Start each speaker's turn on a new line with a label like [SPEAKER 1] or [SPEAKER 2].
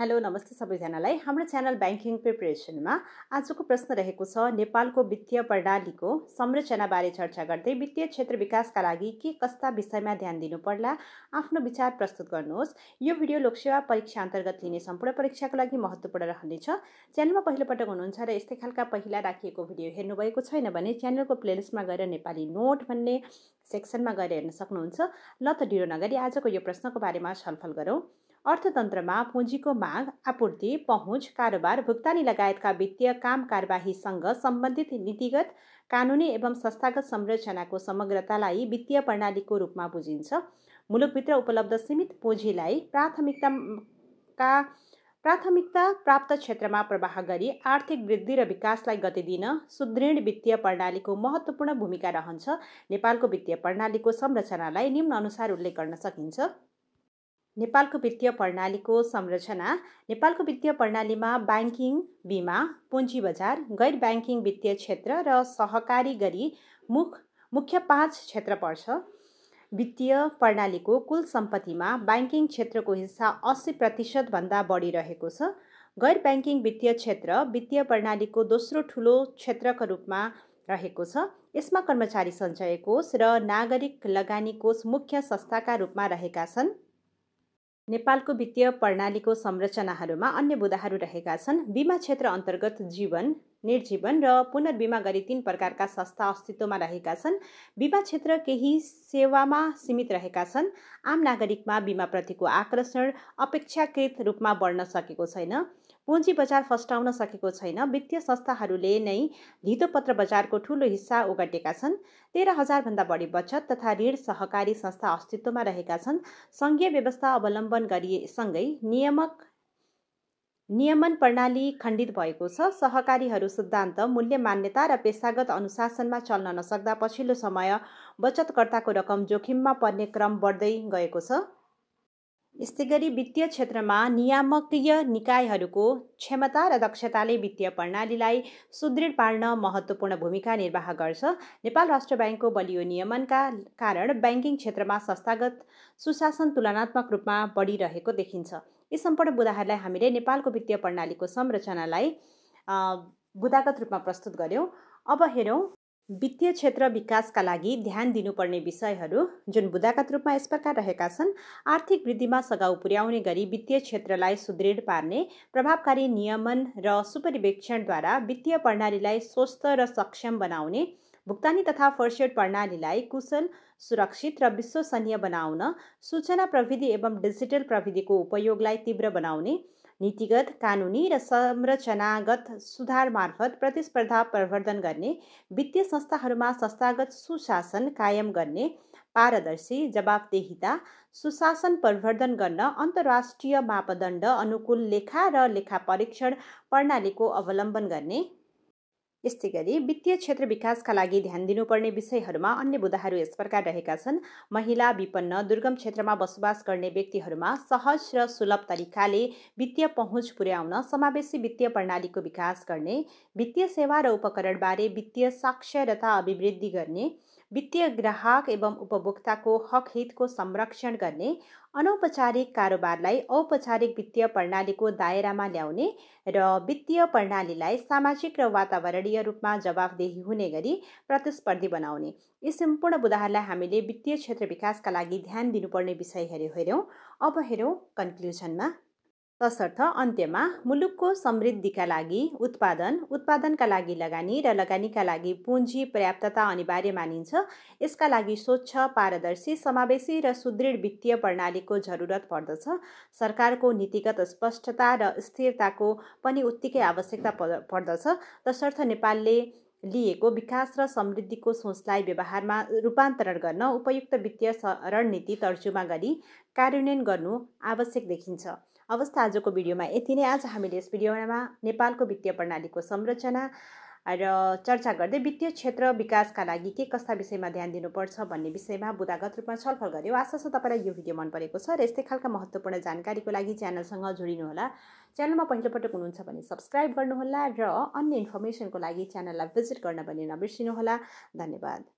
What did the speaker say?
[SPEAKER 1] hello नमस्ते सबैजनालाई हाम्रो च्यानल ब्याङ्किङ प्रिपरेसनमा आजको प्रश्न रहेको छ नेपालको वित्तीय प्रणालीको संरचनाबारे चर्चा गर्दै वित्तीय क्षेत्र विकासका लागि के कस्ता विषयमा ध्यान दिनुपर्ला आफ्नो विचार प्रस्तुत गर्नुहोस् यो भिडियो लोकसेवा परीक्षा अन्तर्गत लिने सम्पूर्ण परीक्षाको लागि महत्त्वपूर्ण रहनेछ च्यानलमा पहिलोपटक हुनुहुन्छ र यस्तै खालका पहिला राखिएको भिडियो हेर्नुभएको छैन भने च्यानलको प्लेलिस्टमा गएर नेपाली नोट भन्ने सेक्सनमा गएर हेर्न सक्नुहुन्छ ल त ढिलो नगरी आजको यो प्रश्नको बारेमा छलफल गरौँ अर्थतन्त्रमा पुँजीको माग आपूर्ति पहुँच कारोबार भुक्तानी लगायतका वित्तीय काम कारवाहीसँग सम्बन्धित नीतिगत कानुनी एवं संस्थागत संरचनाको समग्रतालाई वित्तीय प्रणालीको रूपमा बुझिन्छ मुलुकभित्र उपलब्ध सीमित पुँजीलाई प्राथमिकताका प्राथमिकता प्राप्त क्षेत्रमा प्रवाह गरी आर्थिक वृद्धि र विकासलाई गति दिन सुदृढ वित्तीय प्रणालीको महत्त्वपूर्ण भूमिका रहन्छ नेपालको वित्तीय प्रणालीको संरचनालाई निम्न अनुसार उल्लेख गर्न सकिन्छ नेपालको वित्तीय प्रणालीको संरचना नेपालको वित्तीय प्रणालीमा ब्याङ्किङ बिमा पुँजी बजार गैर ब्याङ्किङ वित्तीय क्षेत्र र सहकारी गरी मुख मुख्य पाँच क्षेत्र पर्छ वित्तीय प्रणालीको कुल सम्पत्तिमा ब्याङ्किङ क्षेत्रको हिस्सा अस्सी प्रतिशतभन्दा बढी रहेको छ गैर ब्याङ्किङ वित्तीय क्षेत्र वित्तीय प्रणालीको दोस्रो ठुलो क्षेत्रको रूपमा रहेको छ यसमा कर्मचारी सञ्चय कोष र नागरिक लगानी कोष मुख्य संस्थाका रूपमा रहेका छन् नेपालको वित्तीय प्रणालीको संरचनाहरूमा अन्य बुदाहरू रहेका छन् बिमा क्षेत्र अन्तर्गत जीवन निर्जीवन र पुनर्बिमा गरी तीन प्रकारका संस्था अस्तित्वमा रहेका छन् बिमा क्षेत्र केही सेवामा सीमित रहेका छन् आम नागरिकमा बिमाप्रतिको आकर्षण अपेक्षाकृत रूपमा बढ्न सकेको छैन पुँजी बजार फस्टाउन सकेको छैन वित्तीय संस्थाहरूले नै धितोपत्र बजारको ठूलो हिस्सा ओगटेका छन् तेह्र हजारभन्दा बढी बचत तथा ऋण सहकारी संस्था अस्तित्वमा रहेका छन् सङ्घीय व्यवस्था अवलम्बन गरिएसँगै नियामक नियमन प्रणाली खण्डित भएको छ सहकारीहरू सिद्धान्त मूल्य मान्यता र पेसागत अनुशासनमा चल्न नसक्दा पछिल्लो समय बचतकर्ताको रकम जोखिममा पर्ने क्रम बढ्दै गएको छ यस्तै गरी वित्तीय क्षेत्रमा नियामकीय निकायहरूको क्षमता र दक्षताले वित्तीय प्रणालीलाई सुदृढ पार्न महत्त्वपूर्ण भूमिका निर्वाह गर्छ नेपाल राष्ट्र ब्याङ्कको बलियो नियमनका कारण ब्याङ्किङ क्षेत्रमा संस्थागत सुशासन तुलनात्मक रूपमा बढिरहेको देखिन्छ यी सम्पूर्ण बुदाहरूलाई हामीले नेपालको वित्तीय प्रणालीको संरचनालाई बुदागत रूपमा प्रस्तुत गऱ्यौँ अब हेरौँ वित्तीय क्षेत्र विकासका लागि ध्यान दिनुपर्ने विषयहरू जुन बुदागत रूपमा यस प्रकार रहेका छन् आर्थिक वृद्धिमा सघाउ पुर्याउने गरी वित्तीय क्षेत्रलाई सुदृढ पार्ने प्रभावकारी नियमन र सुपरिवेक्षणद्वारा वित्तीय प्रणालीलाई स्वस्थ र सक्षम बनाउने भुक्तानी तथा फर्सेड प्रणालीलाई कुशल सुरक्षित र विश्वसनीय बनाउन सूचना प्रविधि एवं डिजिटल प्रविधिको उपयोगलाई तीव्र बनाउने नीतिगत कानुनी र संरचनागत सुधार मार्फत प्रतिस्पर्धा प्रवर्धन गर्ने वित्तीय संस्थाहरूमा संस्थागत सुशासन कायम गर्ने पारदर्शी जवाबदेहिता सुशासन प्रवर्धन गर्न अन्तर्राष्ट्रिय मापदण्ड अनुकूल लेखा र लेखा परीक्षण प्रणालीको अवलम्बन गर्ने यस्तै गरी वित्तीय क्षेत्र विकासका लागि ध्यान दिनुपर्ने विषयहरूमा अन्य बुदाहरू यस प्रकार रहेका छन् महिला विपन्न दुर्गम क्षेत्रमा बसोबास गर्ने व्यक्तिहरूमा सहज र सुलभ तरिकाले वित्तीय पहुँच पुर्याउन समावेशी वित्तीय प्रणालीको विकास गर्ने वित्तीय सेवा र उपकरणबारे वित्तीय साक्षरता अभिवृद्धि गर्ने वित्तीय ग्राहक एवं उपभोक्ताको हक हितको संरक्षण गर्ने अनौपचारिक कारोबारलाई औपचारिक वित्तीय प्रणालीको दायरामा ल्याउने र वित्तीय प्रणालीलाई सामाजिक र वातावरणीय रूपमा जवाफदेही हुने गरी प्रतिस्पर्धी बनाउने यी सम्पूर्ण उदाहरणलाई हामीले वित्तीय क्षेत्र विकासका लागि ध्यान दिनुपर्ने विषयहरू हेऱ्यौँ हेऱ्यौँ अब हेरौँ कन्क्लुजनमा तसर्थ अन्त्यमा मुलुकको समृद्धिका लागि उत्पादन उत्पादनका लागि लगानी र लगानीका लागि पुँजी पर्याप्तता अनिवार्य मानिन्छ यसका लागि स्वच्छ पारदर्शी समावेशी र सुदृढ वित्तीय प्रणालीको जरुरत पर्दछ सरकारको नीतिगत स्पष्टता र स्थिरताको पनि उत्तिकै आवश्यकता पर्दछ तसर्थ नेपालले लिएको विकास र समृद्धिको सोचलाई व्यवहारमा रूपान्तरण गर्न उपयुक्त वित्तीय रणनीति तर्जुमा गरी कार्यान्वयन गर्नु आवश्यक देखिन्छ अवस्था आजको भिडियोमा यति नै आज हामीले यस भिडियोमा नेपालको वित्तीय प्रणालीको संरचना र चर्चा गर्दै वित्तीय क्षेत्र विकासका लागि के कस्ता विषयमा ध्यान दिनुपर्छ भन्ने विषयमा बुदागत रूपमा छलफल गऱ्यो आशा छ तपाईँलाई यो भिडियो मन परेको छ र यस्तै खालका महत्त्वपूर्ण जानकारीको लागि च्यानलसँग जोडिनुहोला च्यानलमा पहिलोपटक हुनुहुन्छ भने सब्सक्राइब गर्नुहोला र अन्य इन्फर्मेसनको लागि च्यानललाई भिजिट गर्न पनि नबिर्सिनुहोला धन्यवाद